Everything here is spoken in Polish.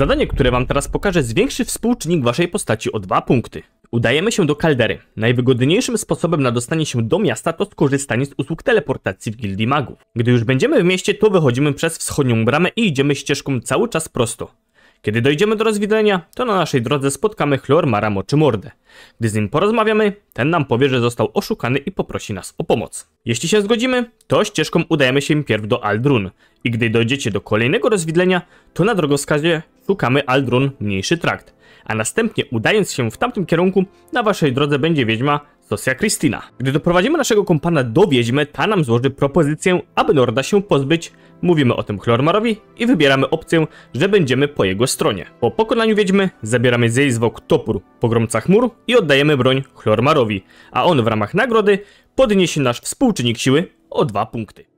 Zadanie, które wam teraz pokażę, zwiększy współczynnik waszej postaci o dwa punkty. Udajemy się do kaldery. Najwygodniejszym sposobem na dostanie się do miasta to skorzystanie z usług teleportacji w Gildii Magów. Gdy już będziemy w mieście, to wychodzimy przez wschodnią bramę i idziemy ścieżką cały czas prosto. Kiedy dojdziemy do rozwidlenia, to na naszej drodze spotkamy Chlor Maramo czy Mordę. Gdy z nim porozmawiamy, ten nam powie, że został oszukany i poprosi nas o pomoc. Jeśli się zgodzimy, to ścieżką udajemy się pierw do Aldrun i gdy dojdziecie do kolejnego rozwidlenia, to na drogowskazie stukamy Aldrun mniejszy trakt, a następnie udając się w tamtym kierunku, na waszej drodze będzie wiedźma Sosia Kristina. Gdy doprowadzimy naszego kompana do wiedźmy, ta nam złoży propozycję, aby Norda się pozbyć, mówimy o tym Chlormarowi i wybieramy opcję, że będziemy po jego stronie. Po pokonaniu wiedźmy zabieramy z jej zwok topór pogromca chmur i oddajemy broń Chlormarowi, a on w ramach nagrody podniesie nasz współczynnik siły o dwa punkty.